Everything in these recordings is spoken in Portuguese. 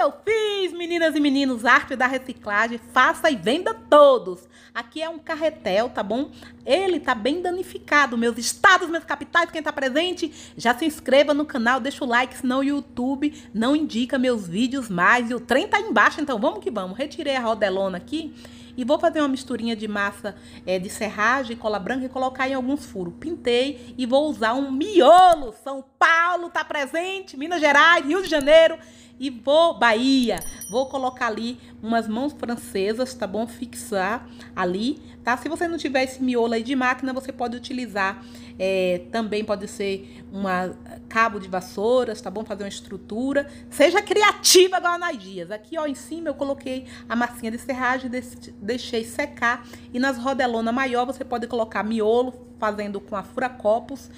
que é eu fiz, meninas e meninos? Arte da reciclagem, faça e venda todos. Aqui é um carretel, tá bom? Ele tá bem danificado. Meus estados, meus capitais, quem tá presente, já se inscreva no canal, deixa o like, senão o YouTube não indica meus vídeos mais. E o trem tá embaixo, então vamos que vamos. Retirei a rodelona aqui e vou fazer uma misturinha de massa é, de serragem, cola branca e colocar em alguns furos. Pintei e vou usar um miolo. São Paulo tá presente, Minas Gerais, Rio de Janeiro e vou Bahia, vou colocar ali umas mãos francesas, tá bom? Fixar ali, tá? Se você não tiver esse miolo aí de máquina, você pode utilizar é, também pode ser uma eh, cabo de vassouras, tá bom? Fazer uma estrutura. Seja criativa, agora nas Dias. Aqui, ó, em cima eu coloquei a massinha de serragem, deixei secar. E nas rodelonas maior você pode colocar miolo, fazendo com a furacopos. copos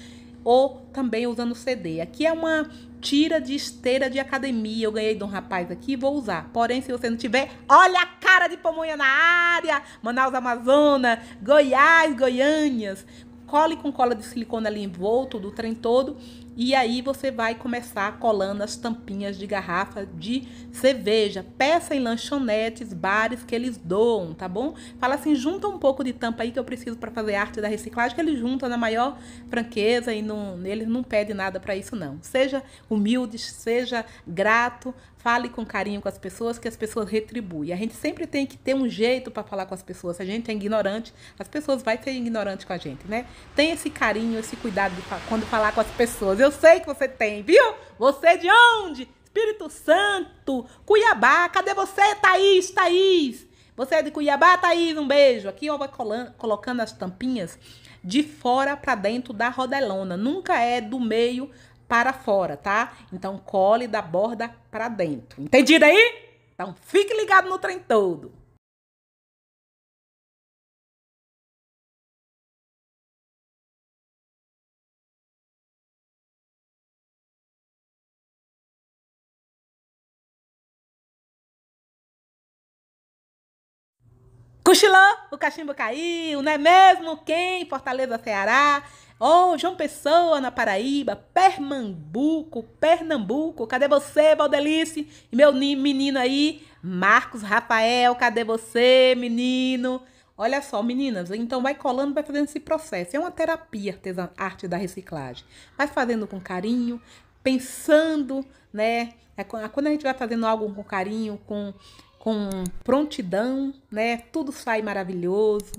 ou também usando CD. Aqui é uma tira de esteira de academia. Eu ganhei de um rapaz aqui, vou usar. Porém, se você não tiver, olha a cara de pamonha na área. Manaus, Amazonas, Goiás, Goiânias. Cole com cola de silicone ali envolto, do trem todo. E aí você vai começar colando as tampinhas de garrafa de cerveja. Peça em lanchonetes, bares que eles doam, tá bom? Fala assim, junta um pouco de tampa aí que eu preciso para fazer arte da reciclagem, que eles juntam na maior franqueza e não, eles não pedem nada para isso não. Seja humilde, seja grato, fale com carinho com as pessoas, que as pessoas retribuem. A gente sempre tem que ter um jeito para falar com as pessoas. Se a gente é ignorante, as pessoas vão ser ignorantes com a gente, né? Tem esse carinho, esse cuidado de, quando falar com as pessoas eu sei que você tem, viu? Você de onde? Espírito Santo, Cuiabá, cadê você, Thaís, Thaís? Você é de Cuiabá, Thaís, um beijo. Aqui eu vou colocando as tampinhas de fora para dentro da rodelona, nunca é do meio para fora, tá? Então cole da borda para dentro. Entendido aí? Então fique ligado no trem todo. Cochilão, o cachimbo caiu, não é mesmo? Quem? Fortaleza, Ceará. Oh, João Pessoa, na Paraíba, Pernambuco, Pernambuco, cadê você, Valdelice? E meu menino aí, Marcos Rafael, cadê você, menino? Olha só, meninas, então vai colando, vai fazendo esse processo. É uma terapia, arte da reciclagem. Vai fazendo com carinho, pensando, né? É quando a gente vai fazendo algo com carinho, com com prontidão, né? Tudo sai maravilhoso.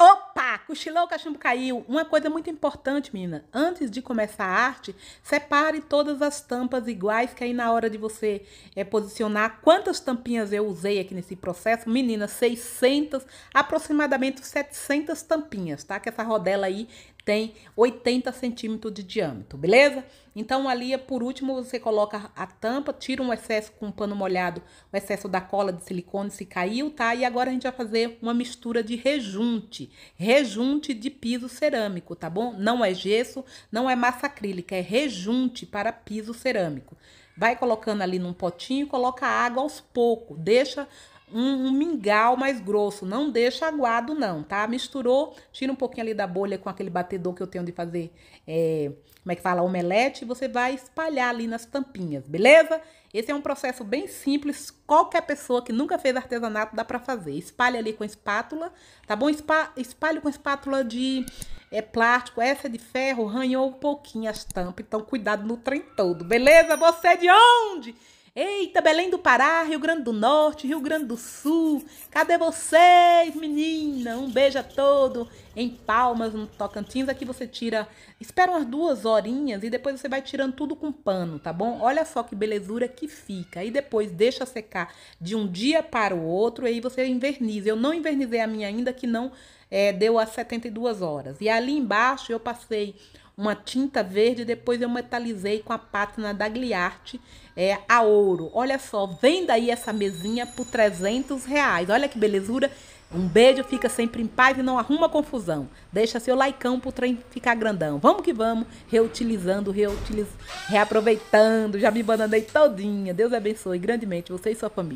Opa! Cochilou, o cachimbo caiu. Uma coisa muito importante, menina. Antes de começar a arte, separe todas as tampas iguais, que aí na hora de você é, posicionar quantas tampinhas eu usei aqui nesse processo. Menina, 600, aproximadamente 700 tampinhas, tá? Que essa rodela aí tem 80 centímetros de diâmetro, beleza? Então, ali, é por último, você coloca a tampa, tira um excesso com um pano molhado, o excesso da cola de silicone se caiu, tá? E agora a gente vai fazer uma mistura de rejunte, rejunte de piso cerâmico, tá bom? Não é gesso, não é massa acrílica, é rejunte para piso cerâmico. Vai colocando ali num potinho, coloca água aos poucos, deixa um, um, mingau mais grosso, não deixa aguado não, tá? Misturou, tira um pouquinho ali da bolha com aquele batedor que eu tenho de fazer, é, como é que fala, omelete, você vai espalhar ali nas tampinhas, beleza? Esse é um processo bem simples, qualquer pessoa que nunca fez artesanato dá para fazer. Espalha ali com espátula, tá bom? Espa, espalha com espátula de é plástico, essa é de ferro, ranhou um pouquinho as tampas, então cuidado no trem todo, beleza? Você é de onde? Eita, Belém do Pará, Rio Grande do Norte, Rio Grande do Sul. Cadê vocês, menina? Um beijo a todo em Palmas, no Tocantins. Aqui você tira, espera umas duas horinhas e depois você vai tirando tudo com pano, tá bom? Olha só que belezura que fica. E depois deixa secar de um dia para o outro e aí você inverniza. Eu não invernizei a minha ainda, que não é, deu as 72 horas. E ali embaixo eu passei uma tinta verde, depois eu metalizei com a pátina da Gliarte é, a ouro. Olha só, venda aí essa mesinha por 300 reais. Olha que belezura. Um beijo, fica sempre em paz e não arruma confusão. Deixa seu laicão pro trem ficar grandão. Vamos que vamos, reutilizando, reutiliz... reaproveitando. Já me bananei todinha. Deus abençoe grandemente você e sua família.